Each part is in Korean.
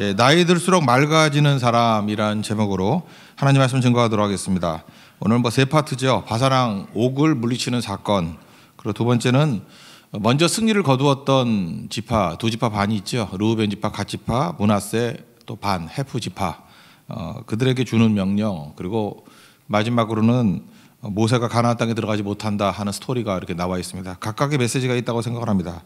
예, 나이 들수록 맑아지는 사람이란 제목으로 하나님 말씀 증거하도록 하겠습니다. 오늘 뭐 세 파트죠. 바사랑 옥을 물리치는 사건. 그리고 두 번째는 먼저 승리를 거두었던 지파 두 지파 반이 있죠. 르우벤 지파, 갓 지파, 문하세 또 반, 헤프 지파. 어, 그들에게 주는 명령. 그리고 마지막으로는 모세가 가나안 땅에 들어가지 못한다 하는 스토리가 이렇게 나와 있습니다. 각각의 메시지가 있다고 생각을 합니다.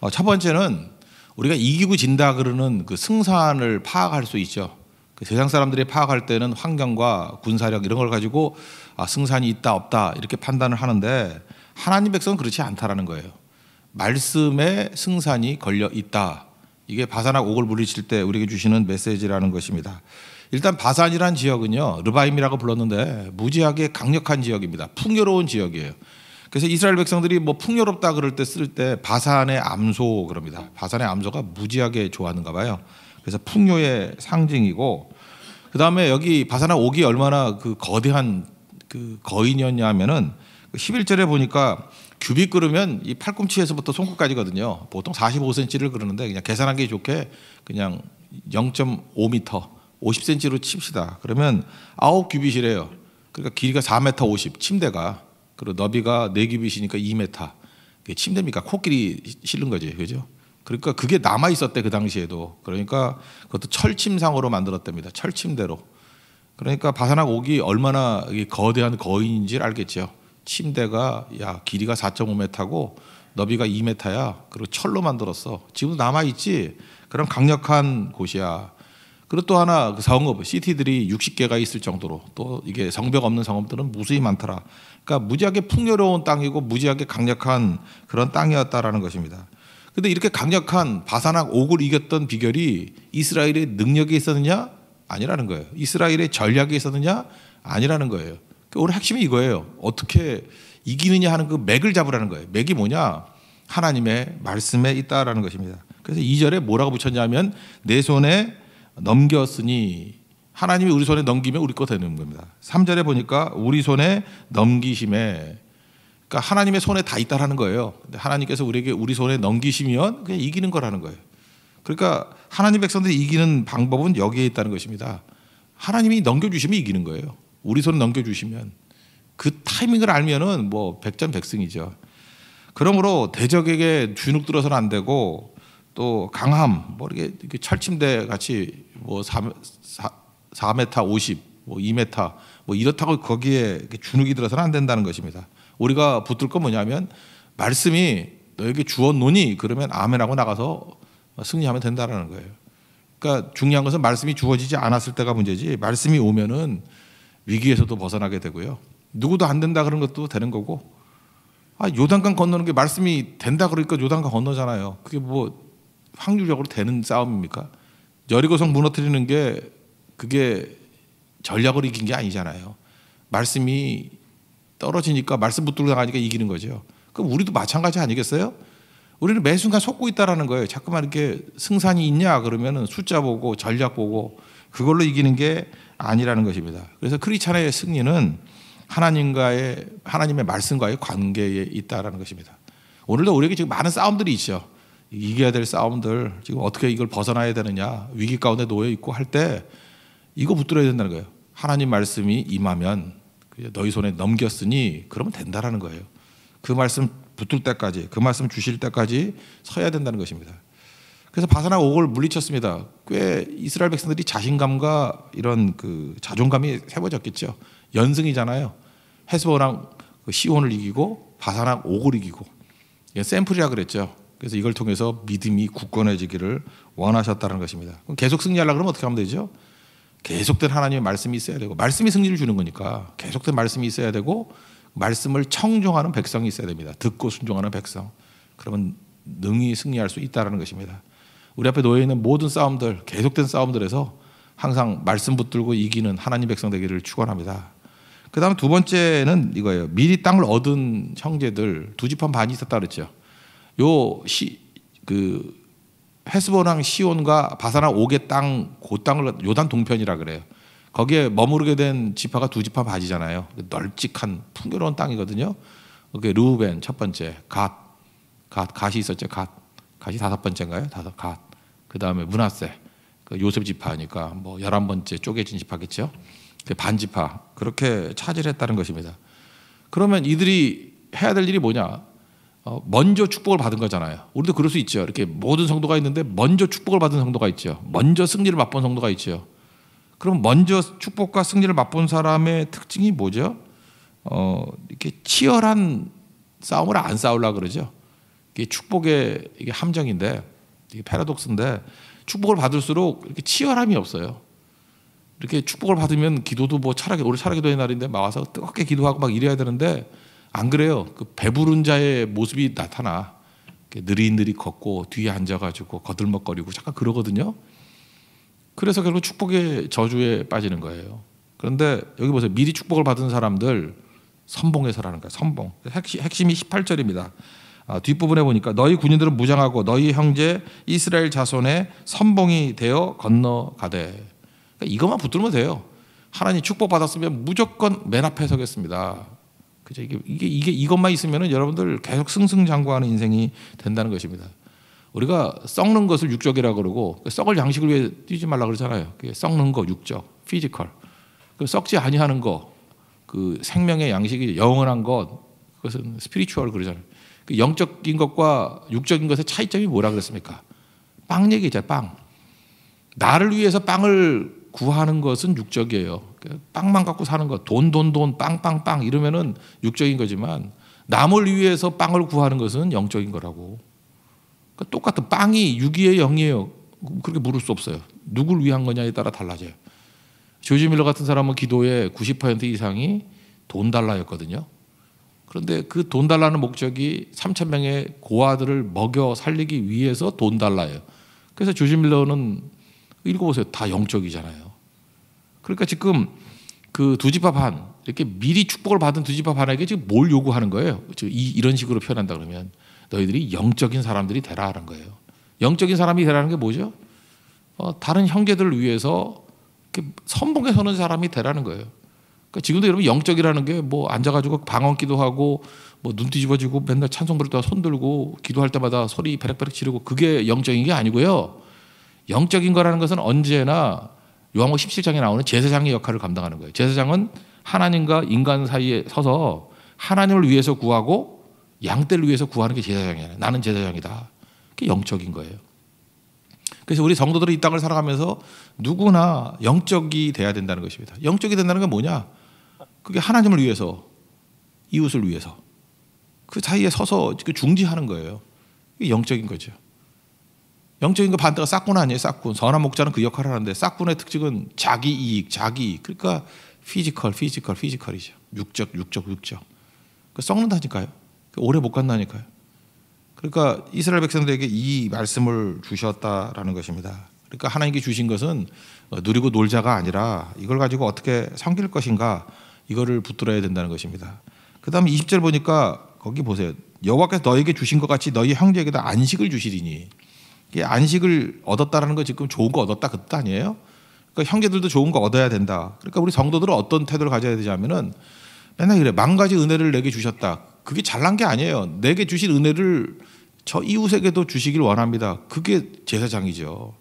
어, 첫 번째는 우리가 이기고 진다 그러는 그 승산을 파악할 수 있죠. 그 세상 사람들이 파악할 때는 환경과 군사력 이런 걸 가지고 아, 승산이 있다 없다 이렇게 판단을 하는데 하나님 백성은 그렇지 않다라는 거예요. 말씀에 승산이 걸려 있다. 이게 바산악 옥을 물리칠 때 우리에게 주시는 메시지라는 것입니다. 일단 바산이란 지역은요 르바임이라고 불렀는데 무지하게 강력한 지역입니다. 풍요로운 지역이에요. 그래서 이스라엘 백성들이 뭐 풍요롭다 그럴 때 쓸 때 바산의 암소 그럽니다. 바산의 암소가 무지하게 좋아하는가 봐요. 그래서 풍요의 상징이고 그 다음에 여기 바산의 옥이 얼마나 그 거대한 그 거인이었냐면은 하 그 11절에 보니까 규빗 그러면 이 팔꿈치에서부터 손끝까지거든요. 보통 45cm를 그러는데 그냥 계산하기 좋게 그냥 0.5m, 50cm로 칩시다. 그러면 9규빗이래요. 그러니까 길이가 4m 50, 침대가. 그리고 너비가 네규빗이니까 2m. 침대입니까? 코끼리 실는 거지. 그죠? 그러니까 그게 남아 있었대 그 당시에도. 그러니까 그것도 철침상으로 만들었답니다. 철침대로. 그러니까 바사학 옥이 얼마나 거대한 거인인지 알겠죠. 침대가 야 길이가 4.5m고 너비가 2m야. 그리고 철로 만들었어. 지금도 남아 있지. 그런 강력한 곳이야. 그리고 또 하나 그 성읍 시티들이 60개가 있을 정도로 또 이게 성벽 없는 성읍들은 무수히 많더라. 그러니까 무지하게 풍요로운 땅이고 무지하게 강력한 그런 땅이었다라는 것입니다. 근데 이렇게 강력한 바사악 옥을 이겼던 비결이 이스라엘의 능력이 있었느냐? 아니라는 거예요. 이스라엘의 전략이 있었느냐? 아니라는 거예요. 그 오늘 핵심이 이거예요. 어떻게 이기느냐 하는 그 맥을 잡으라는 거예요. 맥이 뭐냐? 하나님의 말씀에 있다라는 것입니다. 그래서 이절에 뭐라고 붙였냐면 내 손에 넘겼으니 하나님이 우리 손에 넘기면 우리 거 되는 겁니다. 3절에 보니까 우리 손에 넘기심에 그러니까 하나님의 손에 다 있다라는 거예요. 근데 하나님께서 우리에게 우리 손에 넘기시면 그냥 이기는 거라는 거예요. 그러니까 하나님 백성들이 이기는 방법은 여기에 있다는 것입니다. 하나님이 넘겨주시면 이기는 거예요. 우리 손 넘겨주시면 그 타이밍을 알면은 뭐 백전백승이죠. 그러므로 대적에게 주눅 들어서는 안 되고 또 강함, 뭐 이렇게 철침대 같이 뭐 4, 4m 50, 뭐 2m 뭐 이렇다고 거기에 주눅이 들어서는 안 된다는 것입니다. 우리가 붙을건 뭐냐면 말씀이 너에게 주었노니 그러면 아멘하고 나가서 승리하면 된다라는 거예요. 그러니까 중요한 것은 말씀이 주어지지 않았을 때가 문제지 말씀이 오면은 위기에서도 벗어나게 되고요. 누구도 안 된다 그런 것도 되는 거고 아 요단강 건너는 게 말씀이 된다 그러니까 요단강 건너잖아요. 그게 뭐 확률적으로 되는 싸움입니까? 여리고성 무너뜨리는 게 그게 전략으로 이긴 게 아니잖아요. 말씀이 떨어지니까 말씀 붙들고 나가니까 이기는 거죠. 그럼 우리도 마찬가지 아니겠어요? 우리는 매 순간 속고 있다라는 거예요. 자꾸만 이렇게 승산이 있냐 그러면 숫자 보고 전략 보고 그걸로 이기는 게 아니라는 것입니다. 그래서 크리스찬의 승리는 하나님과의 하나님의 말씀과의 관계에 있다라는 것입니다. 오늘도 우리에게 지금 많은 싸움들이 있죠. 이겨야 될 싸움들 지금 어떻게 이걸 벗어나야 되느냐 위기 가운데 놓여 있고 할 때 이거 붙들어야 된다는 거예요. 하나님 말씀이 임하면 너희 손에 넘겼으니 그러면 된다라는 거예요. 그 말씀 붙을 때까지 그 말씀 주실 때까지 서야 된다는 것입니다. 그래서 바사나 옥을 물리쳤습니다. 꽤 이스라엘 백성들이 자신감과 이런 그 자존감이 세워졌겠죠. 연승이잖아요. 헤스보랑 그 시온을 이기고 바사나 옥을 이기고 샘플이라 그랬죠. 그래서 이걸 통해서 믿음이 굳건해지기를 원하셨다는 것입니다. 계속 승리하려 그러면 어떻게 하면 되죠? 계속된 하나님의 말씀이 있어야 되고 말씀이 승리를 주는 거니까 계속된 말씀이 있어야 되고 말씀을 청종하는 백성이 있어야 됩니다. 듣고 순종하는 백성. 그러면 능히 승리할 수있다는 것입니다. 우리 앞에 놓여 있는 모든 싸움들, 계속된 싸움들에서 항상 말씀 붙들고 이기는 하나님 백성 되기를 축원합니다. 그다음 두 번째는 이거예요. 미리 땅을 얻은 형제들 두 집한 반이 있었다 그랬죠. 요시그 헤스본랑 시온과 바사나 옥의 땅, 그 땅을 요단 동편이라 그래요. 거기에 머무르게 된 지파가 두 지파 바지잖아요. 널찍한 풍요로운 땅이거든요. 그게 루벤첫 번째, 갓, 갓, 갓이 있었죠. 갓, 갓이 다섯 번째인가요? 다섯 갓. 그 다음에 문하세, 그 요셉 지파니까 뭐 열한 번째 쪼개진 지파겠죠. 반지파 그렇게 차지했다는 것입니다. 그러면 이들이 해야 될 일이 뭐냐? 어, 먼저 축복을 받은 거잖아요. 우리도 그럴 수 있죠. 이렇게 모든 성도가 있는데 먼저 축복을 받은 성도가 있죠. 먼저 승리를 맛본 성도가 있죠. 그럼 먼저 축복과 승리를 맛본 사람의 특징이 뭐죠? 어, 이렇게 치열한 싸움을 안 싸우려 그러죠. 이게 축복의 이게 함정인데 이게 패러독스인데 축복을 받을수록 이렇게 치열함이 없어요. 이렇게 축복을 받으면 기도도 뭐 차라리 오늘 차라기도의 날인데 막 와서 뜨겁게 기도하고 막 이래야 되는데 안 그래요. 그 배부른 자의 모습이 나타나. 느리느리 걷고 뒤에 앉아가지고 거들먹거리고 잠깐 그러거든요. 그래서 결국 축복의 저주에 빠지는 거예요. 그런데 여기 보세요. 미리 축복을 받은 사람들 선봉에서라는 거예요. 선봉. 핵심, 이 18절입니다. 아, 뒷부분에 보니까 너희 군인들은 무장하고 너희 형제 이스라엘 자손의 선봉이 되어 건너가되 그러니까 이것만 붙들면 돼요. 하나님 축복 받았으면 무조건 맨 앞에 서겠습니다. 그죠? 이게, 이게, 이게 이것만 있으면은 여러분들 계속 승승장구하는 인생이 된다는 것입니다. 우리가 썩는 것을 육적이라고 그러고 그 썩을 양식을 위해 뛰지 말라 그러잖아요. 그게 썩는 거 육적, 피지컬. 그 썩지 아니하는 거, 그 생명의 양식이 영원한 것, 그것은 스피리추얼 그러잖아요. 그 영적인 것과 육적인 것의 차이점이 뭐라 그랬습니까? 빵 얘기죠, 빵. 나를 위해서 빵을 구하는 것은 육적이에요. 빵만 갖고 사는 것, 돈, 돈, 돈, 빵, 빵, 빵 이러면은 육적인 거지만 남을 위해서 빵을 구하는 것은 영적인 거라고. 그러니까 똑같은 빵이 육이에 영이에요. 그렇게 물을 수 없어요. 누굴 위한 거냐에 따라 달라져요. 조지 밀러 같은 사람은 기도의 90% 이상이 돈 달라였거든요. 그런데 그 돈 달라는 목적이 3천 명의 고아들을 먹여 살리기 위해서 돈달라요 그래서 조지 밀러는 읽어보세요. 다 영적이잖아요. 그러니까 지금 그 두 집합 한 이렇게 미리 축복을 받은 두 집합 한에게 지금 뭘 요구하는 거예요? 즉 이런 식으로 표현한다 그러면 너희들이 영적인 사람들이 되라는 거예요. 영적인 사람이 되라는 게 뭐죠? 어, 다른 형제들을 위해서 선봉에 서는 사람이 되라는 거예요. 그러니까 지금도 여러분 영적이라는 게 뭐 앉아가지고 방언기도 하고 뭐 눈 뒤집어지고 맨날 찬송 부를 때손 들고 기도할 때마다 소리 베락베락 지르고 그게 영적인 게 아니고요. 영적인 거라는 것은 언제나 요한복 17장에 나오는 제사장의 역할을 감당하는 거예요. 제사장은 하나님과 인간 사이에 서서 하나님을 위해서 구하고 양떼를 위해서 구하는 게 제사장이에요. 나는 제사장이다. 그게 영적인 거예요. 그래서 우리 성도들이 이 땅을 살아가면서 누구나 영적이 돼야 된다는 것입니다. 영적이 된다는 건 뭐냐? 그게 하나님을 위해서 이웃을 위해서 그 사이에 서서 그 중지하는 거예요. 영적인 거죠. 영적인 거 반대가 싹군 아니에요, 싹군. 선한 목자는 그 역할을 하는데 싹군의 특징은 자기 이익, 자기 이익. 그러니까 피지컬, 피지컬, 피지컬이죠. 육적, 육적, 육적. 그 썩는다니까요. 그 오래 못 간다니까요. 그러니까 이스라엘 백성들에게 이 말씀을 주셨다라는 것입니다. 그러니까 하나님께 주신 것은 어, 누리고 놀자가 아니라 이걸 가지고 어떻게 섬길 것인가 이거를 붙들어야 된다는 것입니다. 그다음에 20절 보니까 거기 보세요. 여호와께서 너에게 주신 것 같이 너희 형제에게도 안식을 주시리니 이게 예, 안식을 얻었다라는 거 지금 좋은 거 얻었다 그뜻 아니에요? 그러니까 형제들도 좋은 거 얻어야 된다. 그러니까 우리 성도들은 어떤 태도를 가져야 되냐면은 맨날 그래 만 가지 은혜를 내게 주셨다. 그게 잘난 게 아니에요. 내게 주신 은혜를 저 이웃에게도 주시길 원합니다. 그게 제사장이죠.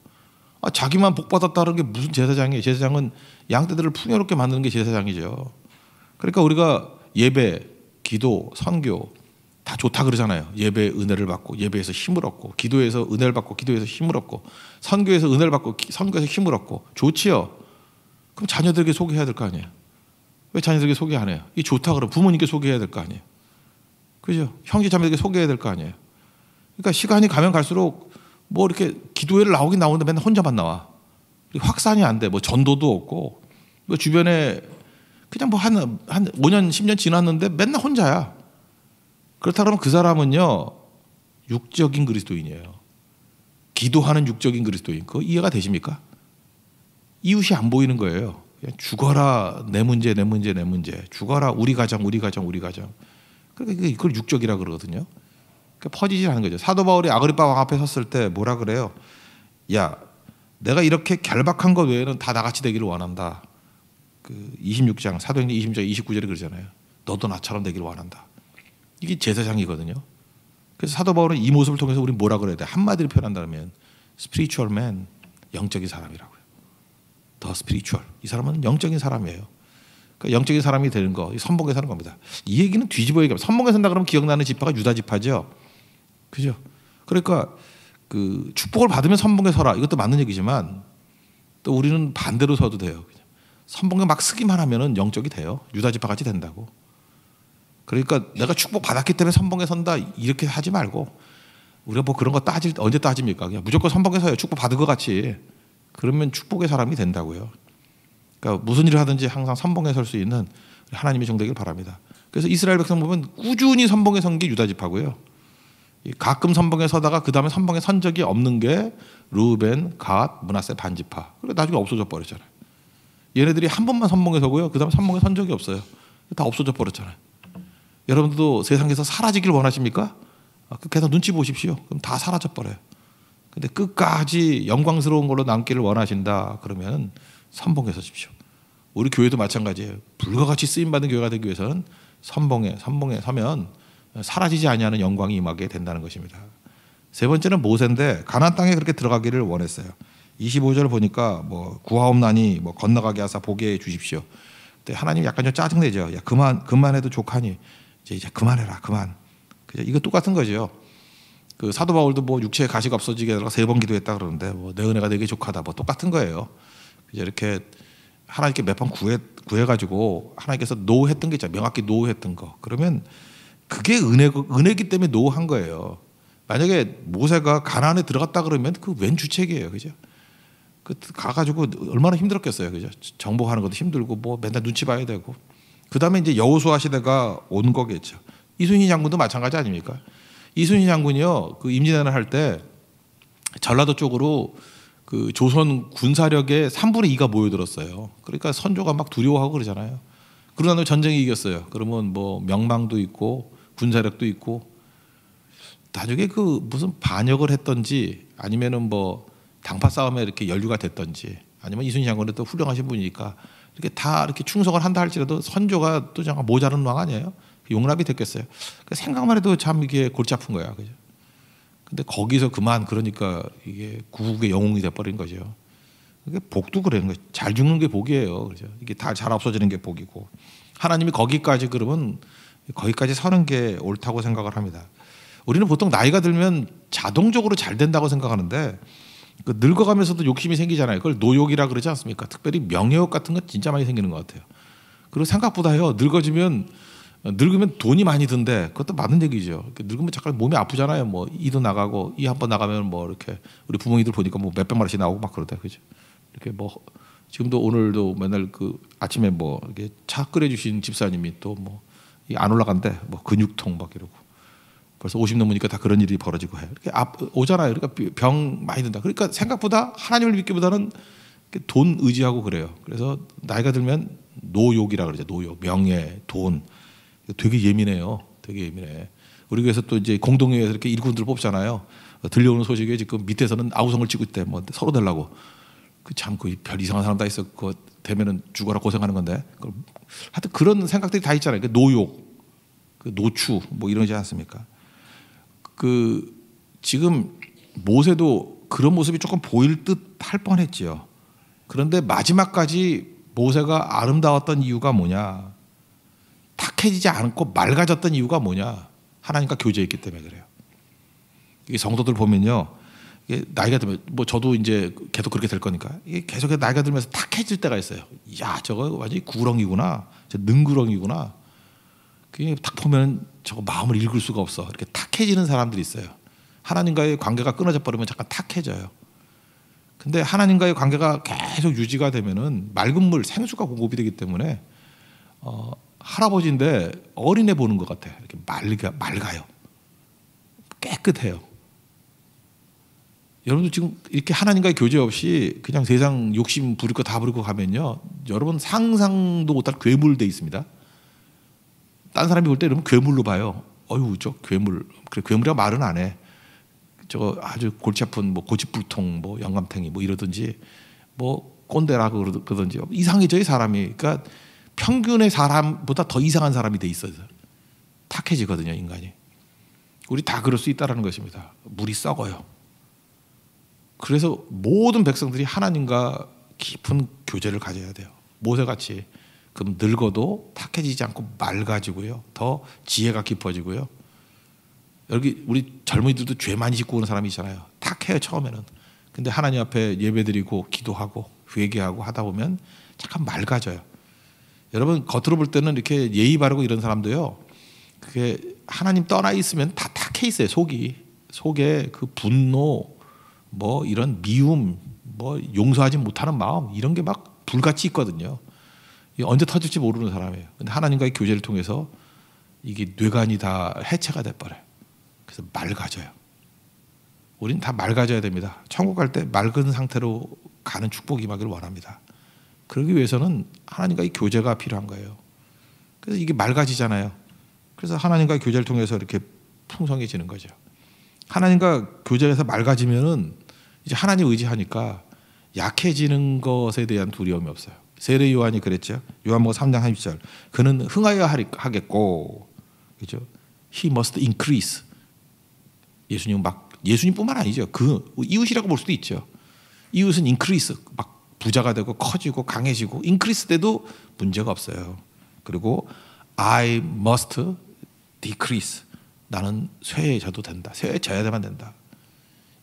아, 자기만 복 받았다는 게 무슨 제사장이에요? 제사장은 양떼들을 풍요롭게 만드는 게 제사장이죠. 그러니까 우리가 예배, 기도, 선교 다 좋다 그러잖아요. 예배에 은혜를 받고 예배에서 힘을 얻고 기도에서 은혜를 받고 기도에서 힘을 얻고 선교에서 은혜를 받고 선교에서 힘을 얻고 좋지요. 그럼 자녀들에게 소개해야 될 거 아니에요. 왜 자녀들에게 소개 안 해요? 이 좋다 그러면 부모님께 소개해야 될 거 아니에요. 그죠? 형제 자매들에게 소개해야 될 거 아니에요. 그러니까 시간이 가면 갈수록 뭐 이렇게 기도회를 나오긴 나오는데 맨날 혼자만 나와. 확산이 안 돼. 뭐 전도도 없고 뭐 주변에 그냥 뭐 한 한 5년 10년 지났는데 맨날 혼자야. 그렇다 그러면 그 사람은요 육적인 그리스도인이에요. 기도하는 육적인 그리스도인. 그 이해가 되십니까? 이웃이 안 보이는 거예요. 죽어라 내 문제 내 문제 내 문제. 죽어라 우리 가정 우리 가정 우리 가정. 그러니까 그걸 육적이라 그러거든요. 그러니까 퍼지질 않은 거죠. 사도 바울이 아그리파 왕 앞에 섰을 때 뭐라 그래요? 야, 내가 이렇게 결박한 것 외에는 다 나같이 되기를 원한다. 그 26장 사도행전 26장 29절에 그러잖아요. 너도 나처럼 되기를 원한다. 이게 제사장이거든요. 그래서 사도 바울은 이 모습을 통해서 우리 뭐라 그래야 돼? 한마디로 표현한다면 스피리 r 얼 맨, 영적인 사람이라고요. 더스피리 r 얼이 사람은 영적인 사람이에요. 그러니까 영적인 사람이 되는 거, 선봉에 사는 겁니다. 이 얘기는 뒤집어 얘기하면 선봉에 산다 그러면 기억나는 지파가 유다 지파죠. 그죠? 그러니까 그 축복을 받으면 선봉에 서라. 이것도 맞는 얘기지만 또 우리는 반대로 서도 돼요. 선봉에 막 쓰기만 하면은 영적이 돼요. 유다 지파 같이 된다고. 그러니까 내가 축복 받았기 때문에 선봉에 선다 이렇게 하지 말고 우리가 뭐 그런 거 따질 언제 따집니까? 그냥 무조건 선봉에 서요. 축복 받은 것 같이. 그러면 축복의 사람이 된다고요. 그러니까 무슨 일을 하든지 항상 선봉에 설 수 있는 하나님의 종 되길 바랍니다. 그래서 이스라엘 백성 보면 꾸준히 선봉에 선 게 유다 집하고요. 가끔 선봉에 서다가 그 다음에 선봉에 선 적이 없는 게 루벤, 갓, 문하세, 반지파. 그리고 나중에 없어져 버렸잖아요. 얘네들이 한 번만 선봉에 서고요. 그 다음에 선봉에 선 적이 없어요. 다 없어져 버렸잖아요. 여러분도 세상에서 사라지길 원하십니까? 아, 그래 눈치 보십시오. 그럼 다 사라져 버려요. 근데 끝까지 영광스러운 걸로 남기를 원하신다. 그러면 선봉에 서십시오. 우리 교회도 마찬가지예요. 불과 같이 쓰임 받은 교회가 되기 위해서는 선봉에 선봉에 서면 사라지지 아니하는 영광이 임하게 된다는 것입니다. 세 번째는 모세인데 가나 땅에 그렇게 들어가기를 원했어요. 25절 보니까 뭐 구하옵나니 뭐 건너가게 하사 보게 해 주십시오. 하나님 약간 좀 짜증내죠. 야 그만 그만해도 족하니 이제, 이제 그만해라, 그만. 그죠? 이거 똑같은 거죠. 그 사도 바울도 뭐 육체의 가식 없어지게 하라 세번 기도했다 그러는데 뭐 내 은혜가 되게 족하다 뭐 똑같은 거예요. 이제 이렇게 하나님께 몇 번 구해 구해 가지고 하나님께서 노했던 게 있죠. 명확히 노했던 거. 그러면 그게 은혜 은혜기 때문에 노한 거예요. 만약에 모세가 가나안에 들어갔다 그러면 그 웬 주책이에요. 그죠? 그 가가지고 얼마나 힘들었겠어요, 그죠? 정복하는 것도 힘들고 뭐 맨날 눈치 봐야 되고 그 다음에 이제 여우수아 시대가 온 거겠죠. 이순신 장군도 마찬가지 아닙니까? 이순신 장군이요 그 임진왜란 할때 전라도 쪽으로 그 조선 군사력의 3분의 2가 모여들었어요. 그러니까 선조가 막 두려워하고 그러잖아요. 그러나 전쟁이 이겼어요. 그러면 뭐 명망도 있고 군사력도 있고 나중에 그 무슨 반역을 했던지 아니면은 뭐 당파 싸움에 이렇게 연루가 됐던지 아니면 이순신 장군은 또 훌륭하신 분이니까 이렇게 다 이렇게 충성을 한다 할지라도 선조가 또 잠깐 모자른 왕 아니에요? 그 용납이 됐겠어요. 그러니까 생각만 해도 참 이게 골치 아픈 거야. 그죠? 근데 거기서 그만 그러니까 이게 구국의 영웅이 돼버린 거죠. 그게 복도 그러는 거예요. 잘 죽는 게 복이에요. 그죠? 이게 다 잘 없어지는 게 복이고 하나님이 거기까지 그러면 거기까지 서는 게 옳다고 생각을 합니다. 우리는 보통 나이가 들면 자동적으로 잘 된다고 생각하는데 그 늙어가면서도 욕심이 생기잖아요. 그걸 노욕이라 그러지 않습니까? 특별히 명예욕 같은 건 진짜 많이 생기는 것 같아요. 그리고 생각보다요 늙어지면 늙으면 돈이 많이 든데 그것도 맞는 얘기죠. 늙으면 잠깐 몸이 아프잖아요. 뭐 이도 나가고 이 한 번 나가면 뭐 이렇게 우리 부모님들 보니까 뭐 몇백만 원씩 나오고 막 그러다 그죠. 이렇게 뭐 지금도 오늘도 맨날 그 아침에 뭐 이렇게 차 끓여 주신 집사님이 또뭐안 올라간대. 뭐 근육통 막 이러고 벌써 50 넘으니까 다 그런 일이 벌어지고 해요. 이렇게 앞, 오잖아요. 그러니까 병 많이 든다. 그러니까 생각보다 하나님을 믿기보다는 돈 의지하고 그래요. 그래서 나이가 들면 노욕이라 그러죠. 노욕, 명예, 돈 되게 예민해요. 되게 예민해. 우리 교회에서 또 이제 공동회에서 이렇게 일꾼들 뽑잖아요. 들려오는 소식에 지금 밑에서는 아우성을 찍고 있대. 뭐 서로 달라고. 그참그 별 이상한 사람 다 있어. 그 되면은 죽어라 고생하는 건데. 하여튼 그런 생각들이 다 있잖아요. 그 노욕, 그 노추 뭐 이런 지 않습니까? 그 지금 모세도 그런 모습이 조금 보일 듯 할 뻔했지요. 그런데 마지막까지 모세가 아름다웠던 이유가 뭐냐? 탁해지지 않고 맑아졌던 이유가 뭐냐? 하나님과 교제했기 때문에 그래요. 이게 성도들 보면요. 이게 나이가 들면 뭐 저도 이제 계속 그렇게 될 거니까 이게 계속 나이가 들면서 탁해질 때가 있어요. 야 저거 완전히 구렁이구나, 능구렁이구나. 그게 딱 보면 저거 마음을 읽을 수가 없어. 이렇게 탁해지는 사람들이 있어요. 하나님과의 관계가 끊어져 버리면 잠깐 탁해져요. 근데 하나님과의 관계가 계속 유지가 되면은 맑은 물 생수가 공급이 되기 때문에 어, 할아버지인데 어린애 보는 것 같아. 이렇게 맑아, 맑아요. 깨끗해요. 여러분들 지금 이렇게 하나님과의 교제 없이 그냥 세상 욕심 부리고다 부리고 가면요. 여러분 상상도 못할 괴물돼 있습니다. 딴 사람이 볼때 이러면 괴물로 봐요. 어유 저 괴물 그래 괴물이라 말은 안 해. 저 아주 골치 아픈 뭐 고집불통 뭐 영감탱이 뭐 이러든지 뭐 꼰대라고 그러든지 이상해져요 사람이. 그러니까 평균의 사람보다 더 이상한 사람이 돼 있어요. 탁해지거든요 인간이. 우리 다 그럴 수있다는 것입니다. 물이 썩어요. 그래서 모든 백성들이 하나님과 깊은 교제를 가져야 돼요. 모세같이 그럼 늙어도 딱해지지 않고 맑아지고요. 더 지혜가 깊어지고요. 여기 우리 젊은이들도 죄 많이 짓고 오는 사람이 있잖아요. 탁해요 처음에는. 근데 하나님 앞에 예배드리고 기도하고 회개하고 하다 보면 잠깐 맑아져요. 여러분 겉으로 볼 때는 이렇게 예의 바르고 이런 사람도요. 그게 하나님 떠나 있으면 다 탁해 있어요 속이 속에 그 분노 뭐 이런 미움 뭐 용서하지 못하는 마음 이런 게 막 불같이 있거든요. 언제 터질지 모르는 사람이에요. 근데 하나님과의 교제를 통해서 이게 뇌관이 다 해체가 돼버려요. 그래서 맑아져요. 우린 다 맑아져야 됩니다. 천국 갈 때 맑은 상태로 가는 축복 임하기 원합니다. 그러기 위해서는 하나님과의 교제가 필요한 거예요. 그래서 이게 맑아지잖아요. 그래서 하나님과의 교제를 통해서 이렇게 풍성해지는 거죠. 하나님과 교제해서 맑아지면은 이제 하나님 의지하니까 약해지는 것에 대한 두려움이 없어요. 세례 요한이 그랬죠. 요한복음 3장 30절. 그는 흥하여 하겠고. 그죠? He must increase. 예수님 막 예수님뿐만 아니죠. 그 이웃이라고 볼 수도 있죠. 이웃은 increase 막 부자가 되고 커지고 강해지고 increase 때도 문제가 없어요. 그리고 I must decrease. 나는 쇠해져도 된다. 쇠해져야만 된다.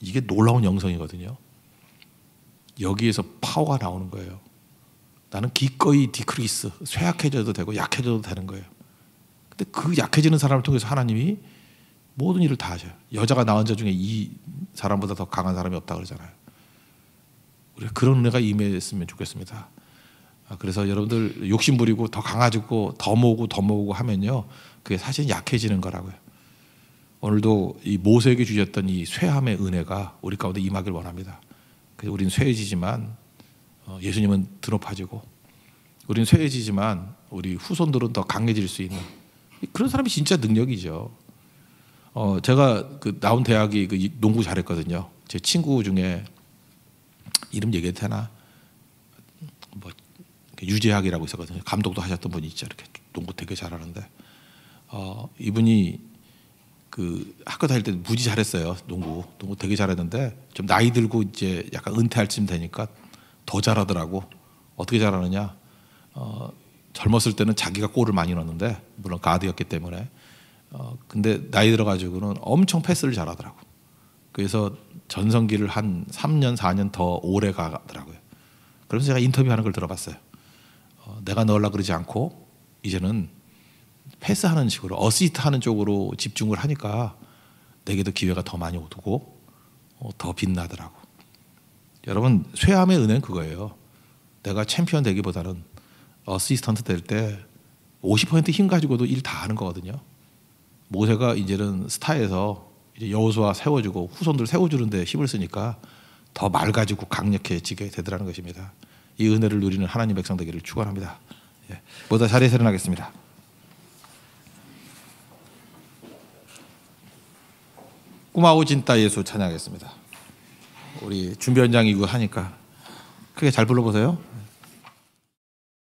이게 놀라운 영성이거든요. 여기에서 파워가 나오는 거예요. 나는 기꺼이 디크리스, 쇠약해져도 되고 약해져도 되는 거예요. 근데 그 약해지는 사람을 통해서 하나님이 모든 일을 다 하셔요. 여자가 낳은 자 중에 이 사람보다 더 강한 사람이 없다 그러잖아요. 우리 그런 은혜가 임했으면 좋겠습니다. 아, 그래서 여러분들 욕심 부리고 더강아지고더 모으고 더 모으고 하면요, 그게 사실 약해지는 거라고요. 오늘도 이 모세에게 주셨던 이 쇠함의 은혜가 우리 가운데 임하길 원합니다. 그래서 우린 쇠해지지만 어, 예수님은 드롭하지고 우리는 쇠해지지만 우리 후손들은 더 강해질 수 있는 그런 사람이 진짜 능력이죠. 어, 제가 그 나온 대학이 그 농구 잘했거든요. 제 친구 중에 이름 얘기해도 되나? 뭐 유재학이라고 있었거든요. 감독도 하셨던 분이 있죠. 이렇게 농구 되게 잘하는데 어, 이분이 그 학교 다닐 때 무지 잘했어요. 농구 농구 되게 잘했는데 좀 나이 들고 이제 약간 은퇴할 쯤 되니까 더 잘하더라고. 어떻게 잘하느냐? 어, 젊었을 때는 자기가 골을 많이 넣었는데 물론 가드였기 때문에 어, 근데 나이 들어가지고는 엄청 패스를 잘하더라고. 그래서 전성기를 한 3년 4년 더 오래 가더라고요. 그래서 제가 인터뷰하는 걸 들어봤어요. 어, 내가 넣으려 그러지 않고 이제는 패스하는 식으로 어시스트하는 쪽으로 집중을 하니까 내게도 기회가 더 많이 오고 어, 더 빛나더라고. 여러분 쇠함의 은혜는 그거예요. 내가 챔피언 되기보다는 어시스턴트 될 때 50%힘 가지고도 일 다 하는 거거든요. 모세가 이제는 스타에서 이제 여호수아 세워주고 후손들 세워주는데 힘을 쓰니까 더 맑아지고 강력해지게 되더라는 것입니다. 이 은혜를 누리는 하나님 백성 되기를 축원합니다. 예. 모두 자리에 세련하겠습니다. 꾸마오 진따 예수 찬양하겠습니다. 우리 준비현장이고 하니까 크게 잘 불러보세요.